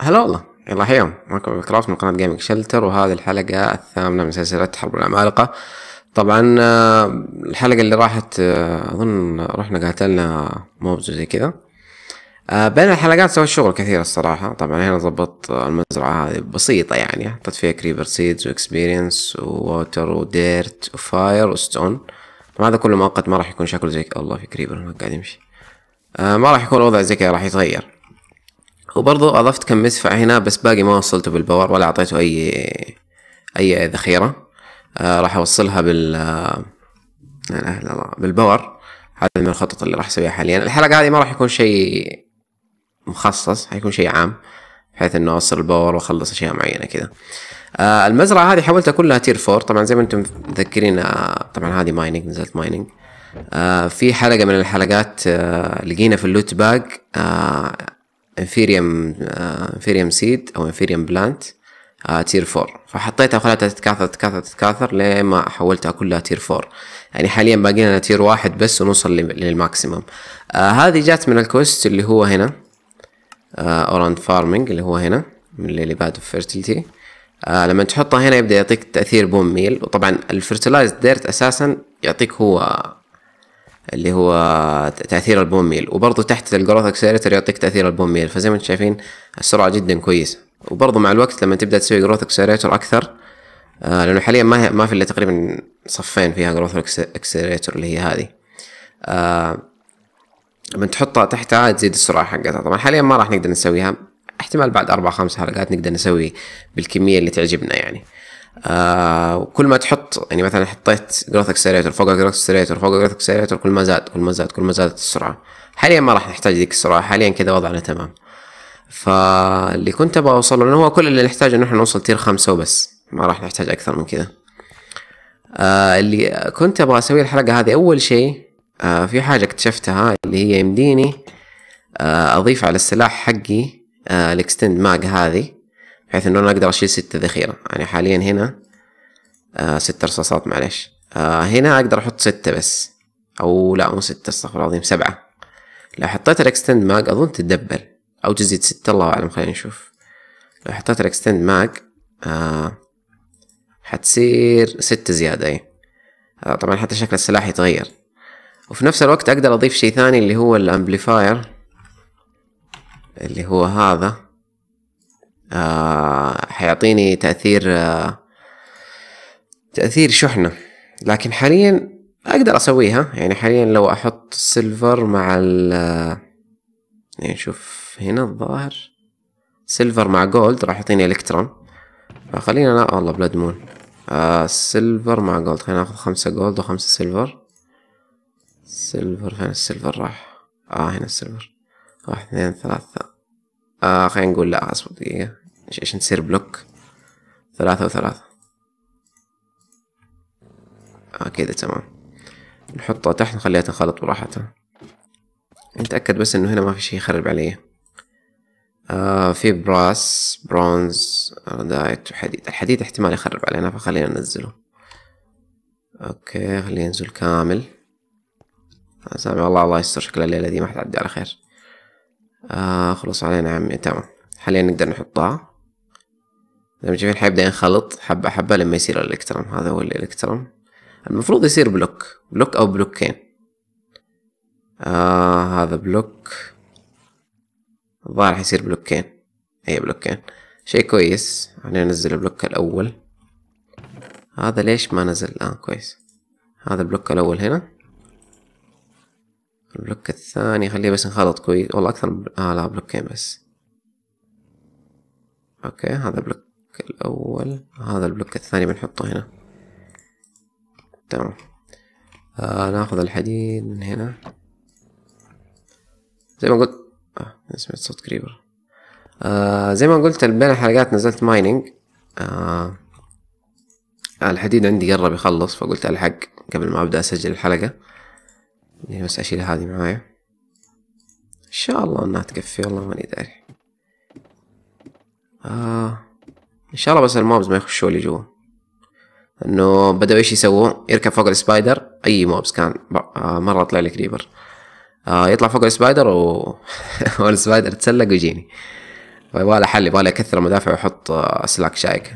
هلا والله يلا حيهم معكم بكراف من قناة جيمنج شلتر وهذه الحلقة الثامنة من سلسلة حرب العمالقة طبعا آه، الحلقة اللي راحت آه، أظن رحنا قاتلنا موبز زي كذا آه، بين الحلقات سويت شغل كثير الصراحة طبعا هنا ضبط المزرعة هذه بسيطة يعني حطيت فيها كريبر سيدز واكسبيرينس ووتر وديرت وفاير وستون طبعا هذا كله مؤقت ما راح يكون شكله زي الله في كريبر هناك قاعد يمشي ما راح يكون الوضع زي كذا راح يتغير وبرضو اضفت كم مدفع هنا بس باقي ما وصلته بالباور ولا اعطيته اي اي ذخيره آه راح اوصلها بال آه، لا اله الا الله بالباور هذا من الخطط اللي راح اسويها حاليا الحلقه هذه ما راح يكون شيء مخصص حيكون شيء عام بحيث انه اوصل الباور واخلص اشياء معينه كذا آه المزرعه هذه حولتها كلها تير فور طبعا زي ما انتم متذكرين آه طبعا هذه مايننج نزلت مايننج آه في حلقه من الحلقات آه لقينا في اللوت باج آه انفيريوم انفيريوم سيد او انفيريوم بلانت تير 4 فحطيتها وخلتها تتكاثر تتكاثر تتكاثر لين ما حولتها كلها تير 4 يعني حاليا باقي لنا تير واحد بس ونوصل للماكسيمم آه، هذه جات من الكوست اللي هو هنا اوراند آه، فارمنج اللي هو هنا من اللي بعد فيرتيلتي آه لما تحطها هنا يبدا يعطيك تاثير بوم ميل وطبعا الفيرتلايز ديرت اساسا يعطيك هو اللي هو تاثير البون ميل وبرضه تحت الجروث اكسلريتر يعطيك تاثير البون ميل فزي ما انتم شايفين السرعه جدا كويسه وبرضه مع الوقت لما تبدا تسوي جروث اكسلريتر اكثر آه، لانه حاليا ما ما في الا تقريبا صفين فيها جروث اكسلريتر اللي هي هذه آه، لما تحطها تحتها تزيد السرعه حقتها طبعا حاليا ما راح نقدر نسويها احتمال بعد اربع خمس حلقات نقدر نسوي بالكميه اللي تعجبنا يعني آه كل ما تحط يعني مثلا حطيت جروث اكسلريتور فوق جروث اكسلريتور فوق جروث اكسلريتور كل ما زاد كل ما زاد كل ما زادت السرعه حاليا ما راح نحتاج ذيك السرعه حاليا كذا وضعنا تمام فاللي كنت ابغى اوصله انه هو كل اللي نحتاجه انه احنا نوصل تير خمسة وبس ما راح نحتاج اكثر من كذا آه اللي كنت ابغى اسويه الحلقه هذه اول شيء آه في حاجه اكتشفتها اللي هي يمديني آه اضيف على السلاح حقي آه الاكستند ماج هذه بحيث انه انا اقدر اشيل ستة ذخيرة يعني حاليا هنا آه ست رصاصات معلش آه هنا اقدر احط ستة بس او لا مو ستة استغفر العظيم سبعة لو حطيت الاكستند ماج اظن تدبل او تزيد ستة الله اعلم خلينا نشوف لو حطيت الاكستند ماج آه حتصير ستة زيادة اي آه طبعا حتى شكل السلاح يتغير وفي نفس الوقت اقدر اضيف شيء ثاني اللي هو الامبليفاير اللي هو هذا آه حيعطيني تأثير آه تأثير شحنة لكن حاليا أقدر أسويها يعني حاليا لو أحط سيلفر مع ال آه، يعني شوف هنا الظاهر سيلفر مع جولد راح يعطيني الكترون فخلينا لا والله بلاد مون آه سيلفر مع جولد خلينا ناخذ خمسة جولد وخمسة سيلفر سيلفر فين السيلفر راح اه هنا السيلفر واحد اثنين ثلاثة آه خلينا نقول لا اصبر دقيقة عشان تصير بلوك ثلاثة وثلاثة آه كذا تمام نحطها تحت نخليها تنخلط براحتها نتأكد بس إنه هنا ما في شي يخرب علي آه في براس آه، برونز دايت وحديد الحديد احتمال يخرب علينا فخلينا ننزله أوكي خلينا ننزل كامل آه، سامي الله الله يستر شكل الليلة دي ما حتعدي على خير آه خلص علينا يا عمي تمام حاليا نقدر نحطها زي ما شايفين حيبدأ ينخلط حبة حبة لما يصير الإلكترون هذا هو الإلكترون المفروض يصير بلوك بلوك أو بلوكين آه هذا بلوك الظاهر حيصير بلوكين أي بلوكين شيء كويس خلينا ننزل البلوك الأول هذا ليش ما نزل الآن آه كويس هذا البلوك الأول هنا البلوك الثاني خليه بس نخلط كويس والله أكثر آه لا بلوكين بس أوكي هذا بلوك البلوك الأول هذا البلوك الثاني بنحطه هنا تمام آه ناخذ الحديد من هنا زي ما قلت آه سمعت صوت كريبر آه زي ما قلت بين الحلقات نزلت مايننج آه الحديد عندي قرب يخلص فقلت الحق قبل ما ابدا اسجل الحلقه يعني بس اشيل هذه معايا ان شاء الله انها تكفي والله ماني داري آه ان شاء الله بس الموبز ما يخشوا لي جوا انه بدأوا ايش يسووا يركب فوق السبايدر اي موبز كان آه، مرة طلع لي كريبر آه، يطلع فوق السبايدر و... والسبايدر تسلق ويجيني يبغى له حل يبغى له اكثر مدافع واحط اسلاك آه، شايكة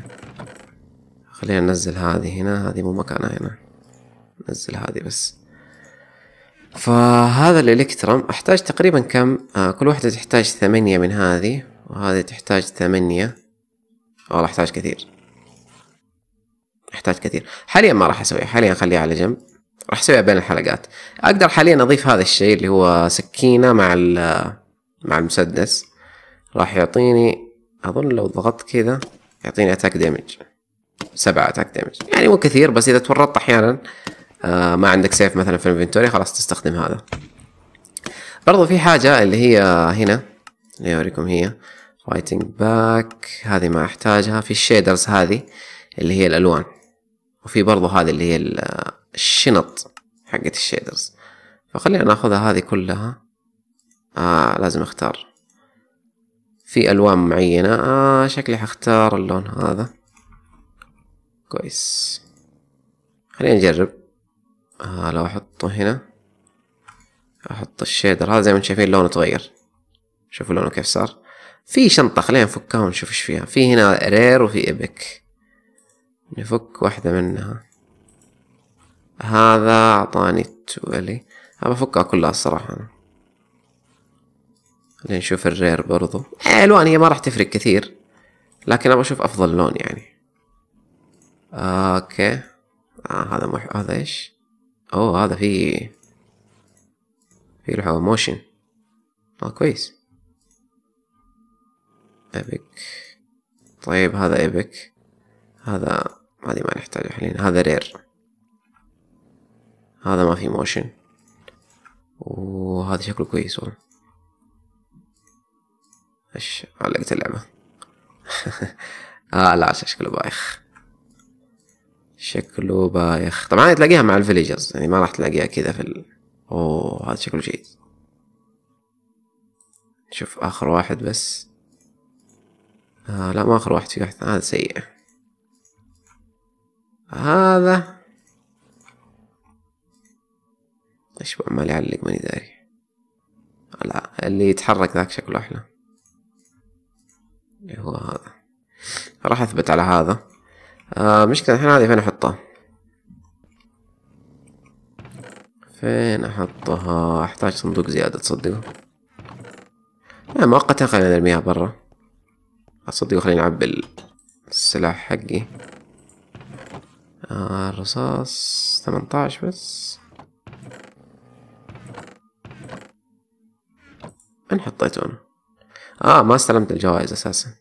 خلينا ننزل هذه هنا هذه مو مكانها هنا ننزل هذه بس فهذا الالكترم احتاج تقريبا كم آه كل واحدة تحتاج ثمانية من هذه وهذه تحتاج ثمانية والله احتاج كثير احتاج كثير حاليا ما راح اسويها حاليا خليها على جنب راح اسويها بين الحلقات اقدر حاليا اضيف هذا الشيء اللي هو سكينه مع مع المسدس راح يعطيني اظن لو ضغطت كذا يعطيني اتاك دامج سبعة اتاك دامج يعني مو كثير بس اذا تورطت احيانا آه ما عندك سيف مثلا في الانفنتوري خلاص تستخدم هذا برضو في حاجة اللي هي هنا اللي اوريكم هي وايتنج باك هذه ما احتاجها في الشيدرز هذه اللي هي الالوان وفي برضو هذه اللي هي الشنط حقت الشيدرز فخلينا ناخذها هذه كلها آه لازم اختار في الوان معينة آه شكلي حختار اللون هذا كويس خلينا نجرب آه لو احطه هنا احط الشيدر هذا زي ما انتم شايفين لونه تغير شوفوا لونه كيف صار في شنطة خلينا نفكها ونشوف ايش فيها في هنا رير وفي ايبك نفك واحدة منها هذا اعطاني تولي ابى افكها كلها الصراحة انا خلينا نشوف الرير برضو إيه، الوان هي ما راح تفرق كثير لكن ابى اشوف افضل لون يعني اوكي آه هذا مح... هذا ايش اوه هذا فيه في له موشن اه كويس ايبك طيب هذا ايبك هذا هذه ما نحتاجه حاليا هذا رير هذا ما في موشن وهذا شكله كويس والله ايش علقت اللعبة اه لا شكله بايخ شكله بايخ طبعا تلاقيها مع الفيليجرز يعني ما راح تلاقيها كذا في ال... اوه هذا شكله جيد شوف اخر واحد بس آه لا ما آخر واحد في واحد هذا سيء هذا ايش ما يعلق ماني داري لا اللي يتحرك ذاك شكله احلى اللي هو هذا راح اثبت على هذا آه مشكلة الحين هذه فين احطها فين احطها احتاج صندوق زيادة تصدقوا إيه، مؤقتا خلينا نرميها برا اصدق خليني اعبي السلاح حقي آه الرصاص تمنتاش بس وين حطيته انا اه ما استلمت الجوائز اساسا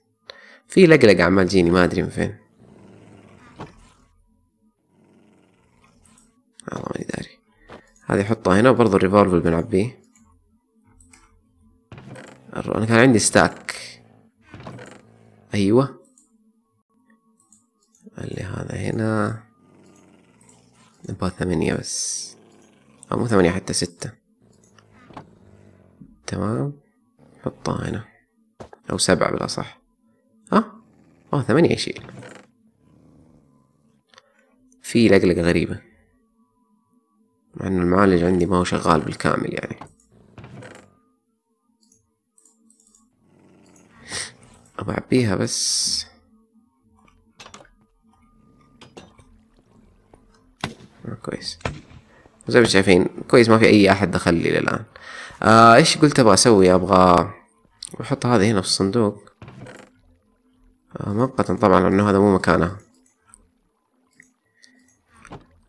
في لقلق عمال تجيني ما ادري من فين والله ماني داري هذه حطها هنا وبرضه الريفولفر بنعبيه انا كان عندي ستاك ايوه اللي هذا هنا نبغى ثمانية بس أو مو ثمانية حتى ستة تمام حطها هنا أو سبعة بالأصح ها أه ثمانية يشيل في لقلقة غريبة مع إنه المعالج عندي ما هو شغال بالكامل يعني أعبيها بس آه، كويس زي ما شايفين كويس ما في أي أحد دخل لي للآن آه إيش قلت أبغى أسوي أبغى أحط هذه هنا في الصندوق آه مؤقتا طبعا لأنه هذا مو مكانه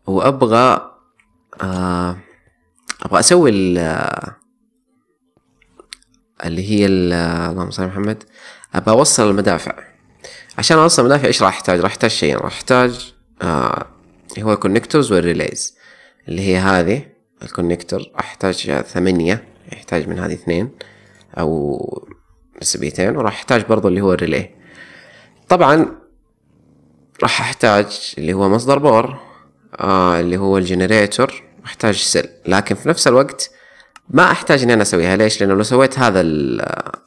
وأبغى آه أبغى أسوي ال اللي هي اللهم صل محمد ابى اوصل المدافع عشان اوصل المدافع ايش راح احتاج راح احتاج شيئين راح احتاج آه هو الكونكتورز والريليز اللي هي هذه الكونكتور احتاج ثمانية يحتاج من هذه اثنين او نسبيتين وراح احتاج برضو اللي هو الريلي طبعا راح احتاج اللي هو مصدر بور آه اللي هو الجنريتور احتاج سيل لكن في نفس الوقت ما احتاج اني انا اسويها ليش؟ لانه لو سويت هذا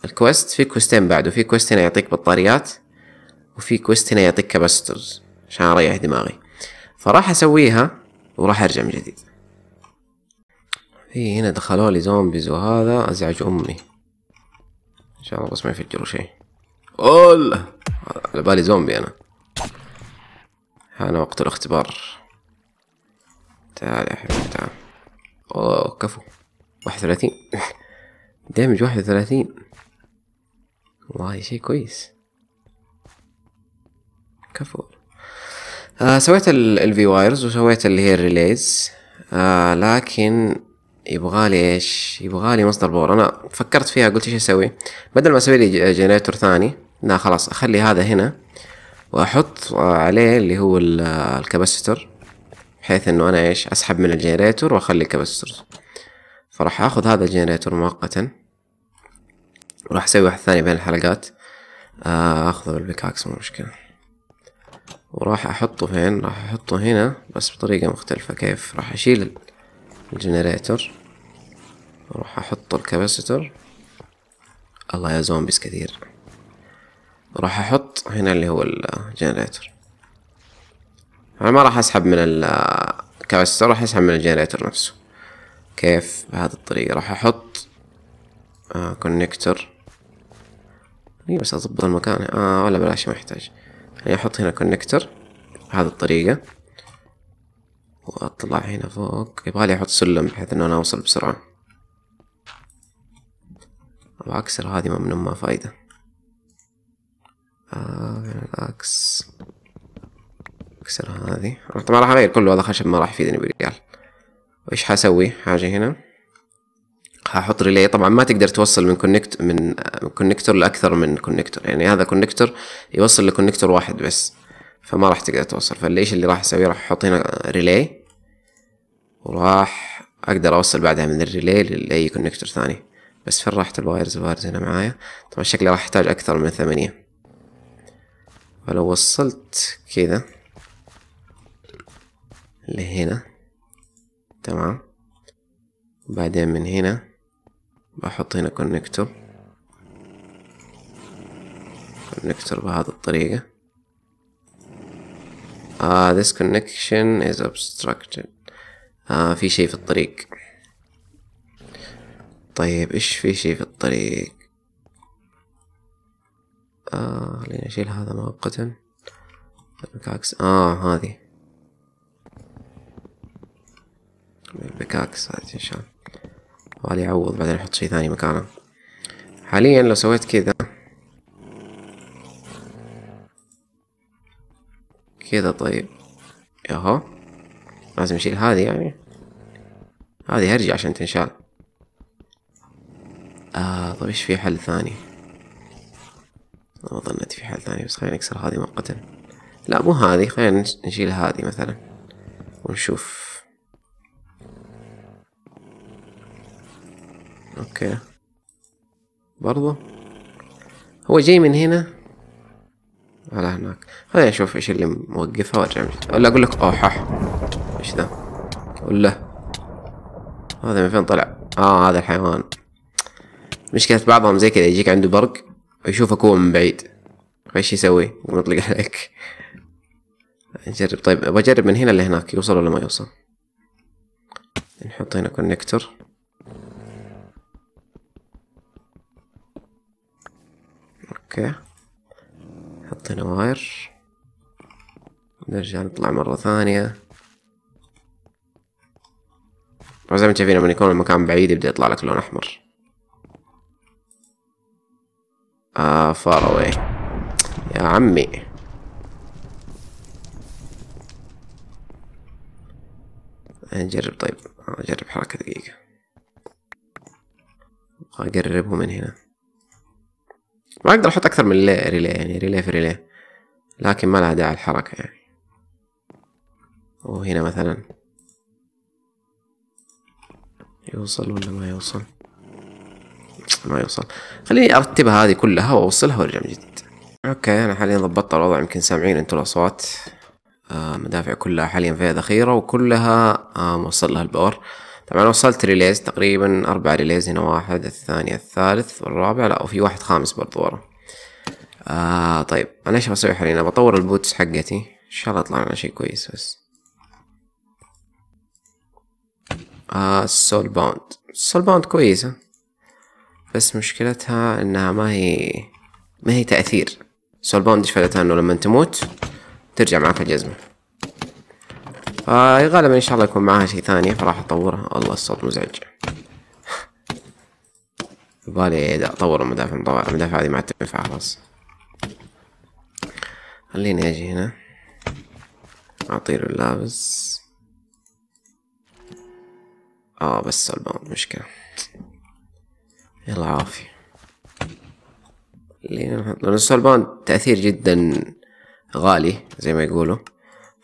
الكوست في كوستين بعده في كوست هنا يعطيك بطاريات وفي كوست هنا يعطيك كاباسترز عشان اريح دماغي فراح اسويها وراح ارجع من جديد في هنا دخلوا لي زومبيز وهذا ازعج امي ان شاء الله بس ما يفجروا شيء اول على بالي زومبي انا حان وقت الاختبار تعال يا حبيبي تعال اوه كفو واحد وثلاثين دامج واحد وثلاثين والله شيء كويس كفو آه سويت الفي وايرز وسويت اللي هي الريليز آه لكن يبغالي ايش يبغالي مصدر باور انا فكرت فيها قلت ايش اسوي بدل ما اسوي لي جنريتور ثاني لا خلاص اخلي هذا هنا واحط عليه اللي هو الكباستور بحيث انه انا ايش اسحب من الجنريتور واخلي الكباستور فراح اخذ هذا الجنريتور مؤقتا وراح اسوي واحد ثاني بين الحلقات آه، اخذه بالبيكاكس مو مشكلة وراح احطه فين راح احطه هنا بس بطريقة مختلفة كيف راح اشيل الجنريتور وراح احط الكاباسيتور الله يا زومبيز كثير راح احط هنا اللي هو الجنريتور انا ما راح اسحب من الكاباسيتور راح اسحب من الجنريتور نفسه كيف بهذه الطريقة راح أحط آه كونكتر إيه بس أضبط المكان آه ولا بلاش ما يحتاج يعني أحط هنا كونكتر بهذه الطريقة وأطلع هنا فوق يبغالي أحط سلم بحيث إنه أنا أوصل بسرعة وأكسر هذه ممنوع ما فايدة آه العكس أكسر هذه طبعا راح أغير كله هذا خشب ما راح يفيدني بريال وايش حاسوي حاجه هنا هحط ريلي طبعا ما تقدر توصل من كونكت من كونكتور لاكثر من كونكتور يعني هذا كونكتور يوصل لكونكتور واحد بس فما راح تقدر توصل فالإيش اللي راح اسويه راح احط هنا ريلي وراح اقدر اوصل بعدها من الريلي لاي كونكتور ثاني بس فين راحت الوايرز الوايرز هنا معايا طبعا شكلي راح احتاج اكثر من ثمانية فلو وصلت كذا لهنا تمام بعدين من هنا بحط هنا كونكتور كونكتور بهذه الطريقة آه this connection is obstructed آه في شي في الطريق طيب ايش في شي في الطريق آه خلينا نشيل هذا مؤقتا اه هذه بكاكس هذه ان شاء الله وهذا يعوض بعدين احط شيء ثاني مكانه حاليا لو سويت كذا كذا طيب اهو لازم اشيل هذه يعني هذه هرجع عشان تنشال آه طيب ايش في حل ثاني ما ظنيت في حل ثاني بس خلينا نكسر هذه مؤقتا لا مو هذه خلينا نشيل هذه مثلا ونشوف اوكي برضه هو جاي من هنا على هناك خليني اشوف ايش اللي موقفها وارجع ولا اقول لك اوح ايش ذا ولا هذا من فين طلع اه هذا الحيوان مشكلة بعضهم زي كذا يجيك عنده برق ويشوفك هو من بعيد ايش يسوي ونطلق عليك نجرب طيب بجرب من هنا لهناك يوصل ولا ما يوصل نحط هنا كونكتور اوكي حطينا واير نرجع نطلع مرة ثانية وزي ما شايفين لما يكون المكان بعيد يبدأ يطلع لك لون أحمر آه فار أواي يا عمي نجرب طيب نجرب حركة دقيقة أقربه من هنا ما اقدر احط اكثر من ريلي, ريلي يعني ريلي في ريلي لكن ما لها داعي الحركة يعني وهنا مثلا يوصل ولا ما يوصل ما يوصل خليني ارتب هذه كلها واوصلها وارجع من جديد اوكي انا حاليا ضبطت الوضع يمكن سامعين انتم الاصوات آه مدافع كلها حاليا فيها ذخيرة وكلها آه موصل لها الباور طبعا وصلت ريليز تقريبا أربع ريليز هنا واحد الثاني الثالث والرابع لا وفي واحد خامس برضو ورا آه طيب أنا إيش بسوي حاليا بطور البوتس حقتي إن شاء الله يطلع لنا شي كويس بس آه السول باوند السول باوند كويسة بس مشكلتها إنها ما هي ما هي تأثير سول باوند إيش فائدتها إنه لما تموت ترجع معاك الجزمة آه غالبا ان شاء الله يكون معاها شيء ثاني فراح اطورها الله الصوت مزعج بالي اطور المدافع المدافع هذه ما تنفع خلاص خليني اجي هنا اعطيه اللابس اه بس الباوند مشكلة يلا عافية خلينا نحط لأن السولباوند تأثير جدا غالي زي ما يقولوا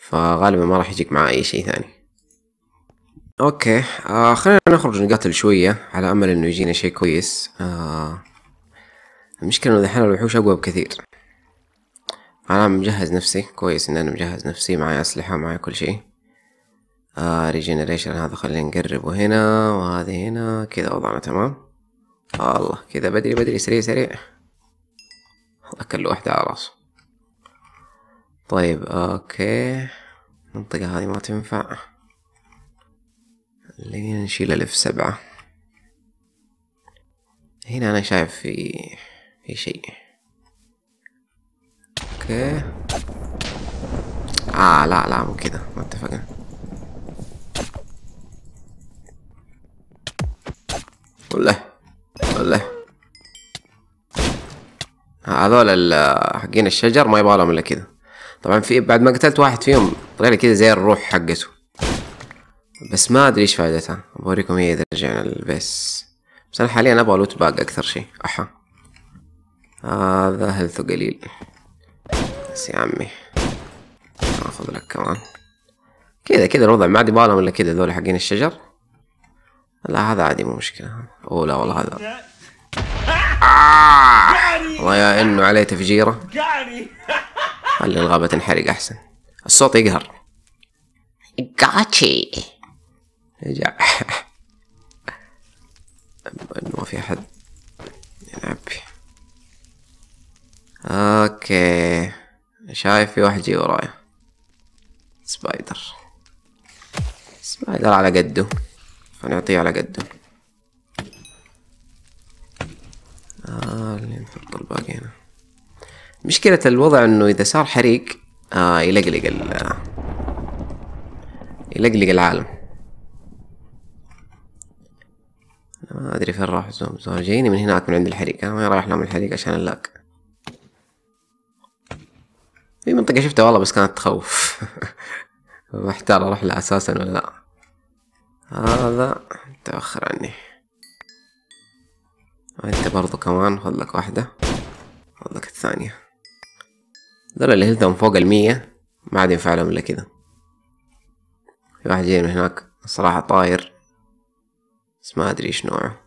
فغالبا ما راح يجيك معاه اي شيء ثاني اوكي آه خلينا نخرج نقاتل شوية على امل انه يجينا شيء كويس آه المشكلة انه دحين الوحوش اقوى بكثير انا مجهز نفسي كويس ان انا مجهز نفسي معي اسلحة معي كل شيء آه ريجنريشن هذا خلينا نقربه هنا وهذه هنا كذا وضعنا تمام آه الله كذا بدري بدري سريع سريع الله كل واحدة على راسه طيب اوكي المنطقة هذه ما تنفع خلينا نشيل الف سبعة هنا انا شايف في في شيء اوكي اه لا لا مو كذا ما اتفقنا والله والله هذول حقين الشجر ما يبغى لهم الا كذا طبعا في بعد ما قتلت واحد فيهم طلع لي كذا زي الروح حقته بس ما ادري ايش فائدتها بوريكم هي اذا رجعنا للبيس بس انا حاليا ابغى لوت باج اكثر شيء احا هذا آه هيلثه قليل بس يا عمي اخذ لك كمان كذا كذا الوضع ما عاد يبالهم الا كذا ذول حقين الشجر لا هذا عادي مو مشكله اوه لا والله هذا ويا آه. انه عليه تفجيره خلي الغابة تنحرق احسن الصوت يقهر جاتشي رجع انه ما في احد يلعب اوكي شايف في واحد جي ورايا سبايدر سبايدر على قده فنعطيه على قده نحط الباقي هنا مشكلة الوضع انه اذا صار حريق آه يلقلق ال يلقلق العالم ما ادري فين راح زوم زوم جايني من هناك من عند الحريق انا وين رايح لهم الحريق عشان اللاك في منطقة شفتها والله بس كانت تخوف محتار اروح لها اساسا ولا لا هذا تأخر عني وانت برضو كمان خذ لك واحدة خذ لك الثانية دول اللي هلتهم فوق المية ما عاد ينفع لهم الا كده في واحد جاي من هناك الصراحة طاير بس ما ادري ايش نوعه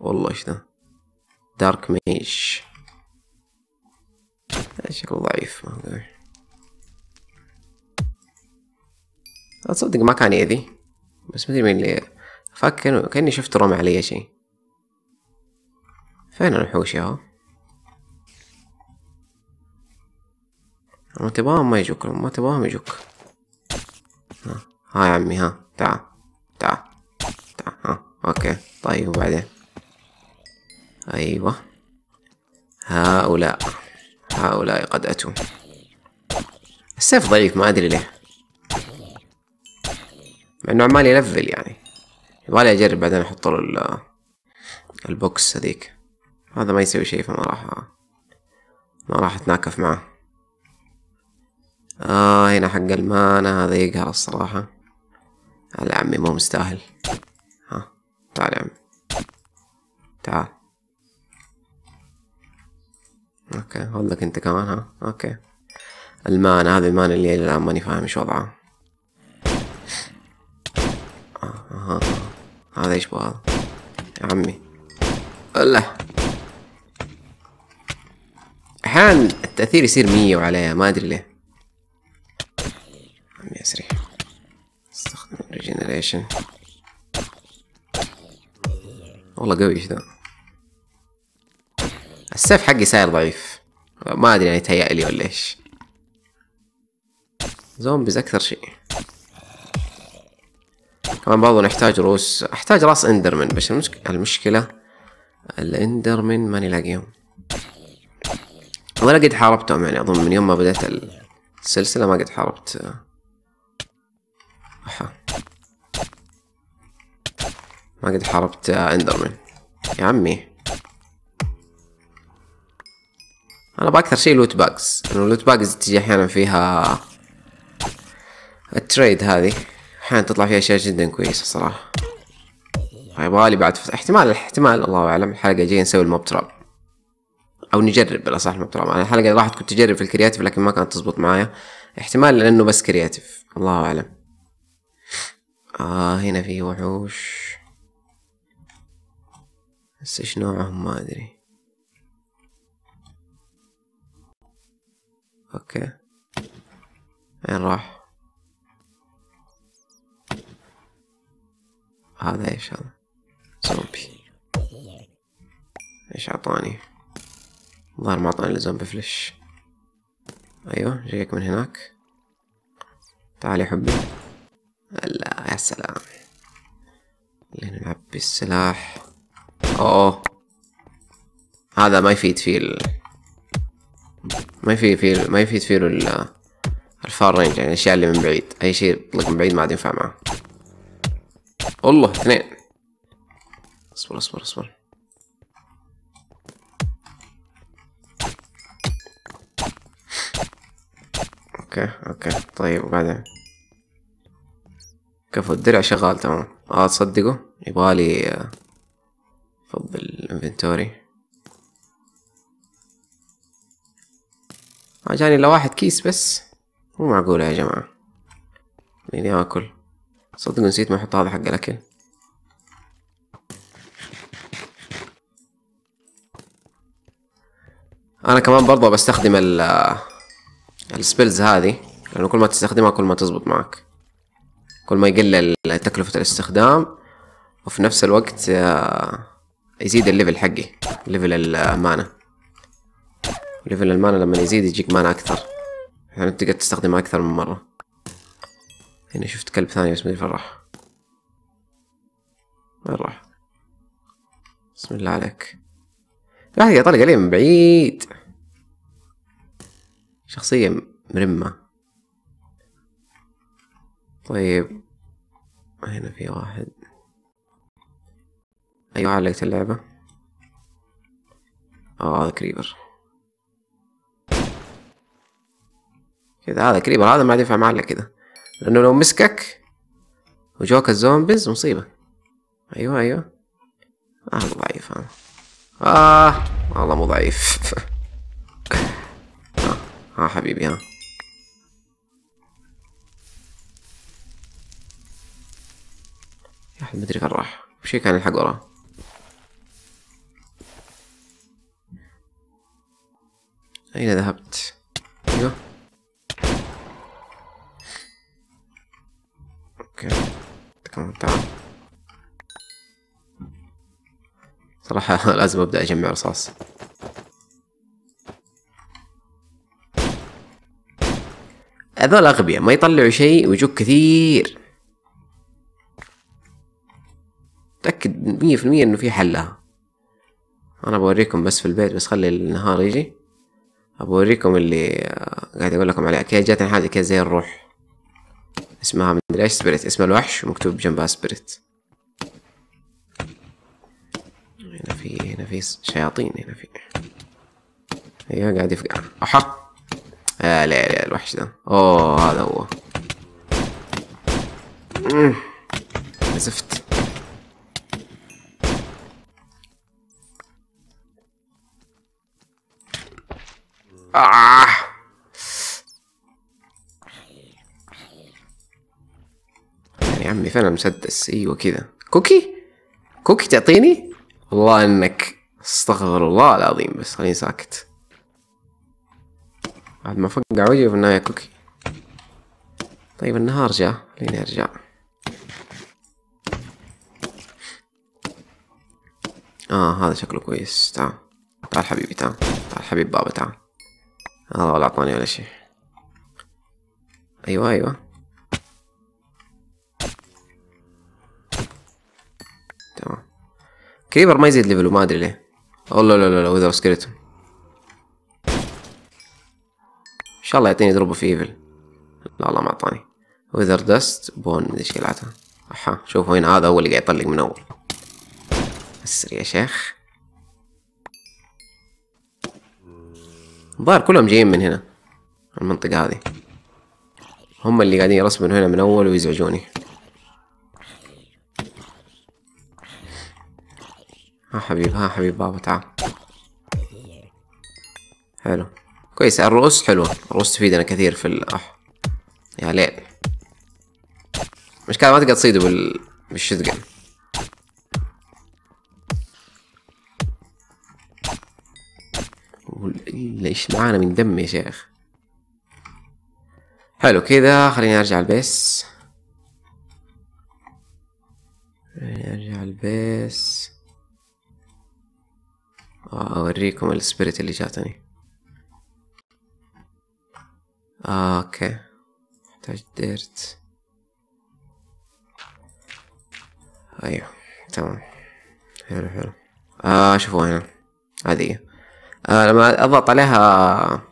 والله ايش ده دارك ميج شكله ضعيف ما قوي اتصدق ما كان يأذي بس مدري مين اللي فكر كأني شفت رمى علي شيء فين الوحوش يا ما تباهم ما يجوك ما تباهم يجوك ها. ها يا عمي ها تعال تعال تعال ها اوكي طيب وبعدين ايوه هؤلاء هؤلاء قد اتوا السيف ضعيف ما ادري ليه مع انه عمال يلفل يعني يبغالي اجرب بعدين احط له البوكس هذيك هذا ما يسوي شيء فما راح ما راح اتناكف معه آه هنا حق المانا هذا يقهر الصراحة هلا عمي مو مستاهل ها تعال يا عمي تعال اوكي خذلك انت كمان ها اوكي المانا هذا المانا اللي الان ماني فاهم ايش وضعه آه. آه. هذا ايش هذا يا عمي الله احيانا التاثير يصير مية وعليها ما ادري ليه عمي أسري استخدم الريجنريشن والله قوي ايش ذا السيف حقي صاير ضعيف ما ادري يعني يتهيأ لي ولا ايش زومبيز اكثر شيء كمان برضو نحتاج رؤوس احتاج راس اندرمن بس المشكلة الاندرمن ماني لاقيهم ولا قد حاربتهم يعني اظن من يوم ما بدأت السلسلة ما قد حاربت أحا. ما قد حاربت اندرمن يا عمي انا باكثر شيء لوت باكس انه لوت باكس تجي احيانا فيها التريد هذه احيانا تطلع فيها اشياء جدا كويسه صراحه يبغالي بعد احتمال احتمال الله اعلم الحلقه الجايه نسوي الموب تراب او نجرب بالاصح المبتلى انا الحلقه اللي راحت كنت تجرب في الكرياتيف لكن ما كانت تزبط معايا احتمال لانه بس كرياتيف الله اعلم اه هنا في وحوش بس ايش نوعهم ما ادري اوكي وين راح هذا ايش هذا زومبي ايش عطاني ظهر ما اعطاني لزوم بفلش ايوه جايك من هناك تعال يا حبي هلا يا سلام اللي نلعب بالسلاح اوه هذا ما يفيد فيه ال... ما يفيد فيه ما يفيد فيه ال... الفار رينج يعني الاشياء اللي من بعيد اي شيء يطلق من بعيد ما عاد ينفع معه والله اثنين اصبر اصبر اصبر اوكي اوكي طيب وبعدين كفو الدرع شغال تمام اه تصدقوا يبغالي آه، فض الانفنتوري آه، جاني الا واحد كيس بس مو معقولة يا جماعة خليني اكل صدقوا نسيت ما احط هذا حق الاكل انا كمان برضه بستخدم ال آه، السبيلز هذه لأنه كل ما تستخدمها كل ما تزبط معك كل ما يقلل تكلفة الاستخدام وفي نفس الوقت آه، يزيد الليفل حقي ليفل المانا ليفل المانا لما يزيد يجيك مانا أكثر يعني تقدر تستخدمها أكثر من مرة هنا شفت كلب ثاني بس ما فين راح وين راح بسم الله عليك لا يا طلق عليه من بعيد شخصية مرمة طيب هنا في واحد أيوة علقت اللعبة آه هذا كريبر كذا هذا كريبر هذا ما ينفع معلق كذا لأنه لو مسكك وجوك الزومبيز مصيبة أيوة أيوة آه ضعيف هذا آه والله مو ضعيف ها اه حبيبي ها اه. يا حبيبي مدري فين راح وش كان الحق وراه أين ذهبت؟ أيوه أوكي تكمل تعال صراحة لازم أبدأ أجمع رصاص هذول اغبياء ما يطلعوا شيء ويجوك كثير تأكد مية في المية انه في حل لها انا بوريكم بس في البيت بس خلي النهار يجي بوريكم اللي آه، قاعد اقول لكم عليه كذا جاتني حاجة كذا زي الروح اسمها مدري ايش سبريت اسمها الوحش ومكتوب جنبها سبريت هنا في هنا في شياطين هنا في ايوه قاعد يفقع احق يا لا يا الوحش ده اوه هذا هو زفت آه. يعني يا عمي فين المسدس ايوه كذا كوكي كوكي تعطيني والله انك استغفر الله العظيم بس خليني ساكت بعد ما فقع وجهي في النهاية كوكي طيب النهار جاء خليني ارجع اه هذا شكله كويس تعال تعال حبيبي تعال تعال حبيب بابا تعال هذا ولا اعطاني ولا شي ايوه ايوه تمام كريبر ما يزيد ليفله ما ادري ليه والله لا لا لا وذر سكريتون شاء الله يعطيني دروب اوف ايفل لا والله ما اعطاني وذر دست بون مدري ايش احا شوفوا هنا هذا هو اللي قاعد يطلق من اول اسر يا شيخ الظاهر كلهم جايين من هنا المنطقة هذه هم اللي قاعدين يرسمون هنا من اول ويزعجوني ها حبيب ها حبيب بابا تعال حلو كويس الرؤوس حلوة الرؤوس تفيدنا كثير في ال أح. يا ليل مش كان ما تقدر تصيده بال بالشتقن ليش معانا من دم يا شيخ حلو كذا خليني ارجع البيس خليني ارجع البيس آه، اوريكم السبيريت اللي جاتني آه، اوكي احتاج ديرت ايوه تمام حلو حلو آه شوفوا هنا هذه آه لما اضغط عليها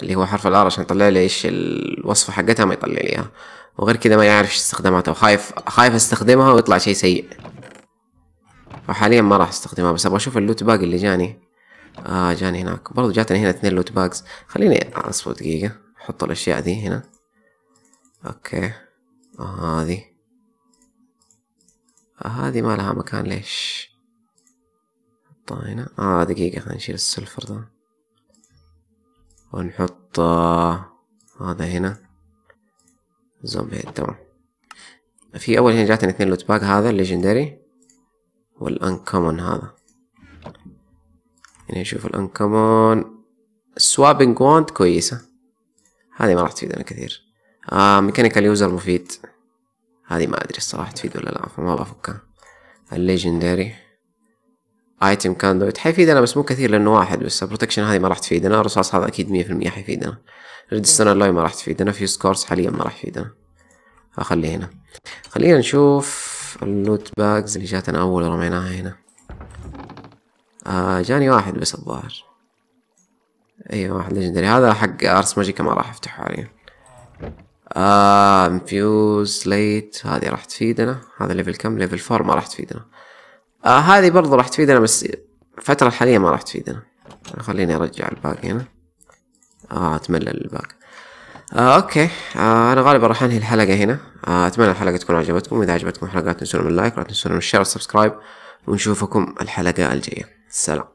اللي هو حرف الار عشان يطلع لي ايش الوصفه حقتها ما يطلع لي اياها وغير كذا ما يعرف ايش استخداماتها وخايف خايف استخدمها ويطلع شيء سيء فحاليا ما راح استخدمها بس ابغى اشوف اللوت باج اللي جاني اه جاني هناك برضو جاتني هنا اثنين لوت باكس خليني اصبر دقيقة احط الاشياء ذي هنا اوكي آه هذي آه هذي ما لها مكان ليش نحطها هنا اه دقيقة خلينا نشيل السلفر ده ونحط آه هذا هنا زومبي تمام في اول هنا جاتني اثنين لوت باك هذا الليجندري والانكومن هذا خليني اشوف كمان سوابنج واند كويسة هذه ما راح تفيدنا كثير آه ميكانيكال يوزر مفيد هذه ما ادري الصراحة تفيد ولا لا فما بفكها الليجندري ايتم كان حيفيدنا بس مو كثير لانه واحد بس بروتكشن هذه ما راح تفيدنا الرصاص هذا اكيد مية في المية حيفيدنا ريدستون اللوي ما راح تفيدنا في سكورس حاليا ما راح يفيدنا اخليه هنا خلينا نشوف اللوت باجز اللي جاتنا اول رميناها هنا آه جاني واحد بس الظاهر ايوه واحد ليجندري هذا حق ارس ماجيكا ما راح افتحه حاليا آه انفيوز ليت هذه راح تفيدنا هذا ليفل كم ليفل فور ما راح تفيدنا آه هذه برضو راح تفيدنا بس الفترة الحالية ما راح تفيدنا يعني خليني ارجع الباقي هنا اه اتمنى الباقي آه اوكي آه انا غالبا راح انهي الحلقة هنا آه اتمنى الحلقة تكون عجبتكم اذا عجبتكم الحلقة لا تنسون من اللايك ولا تنسون من الشير والسبسكرايب ونشوفكم الحلقة الجاية Salam.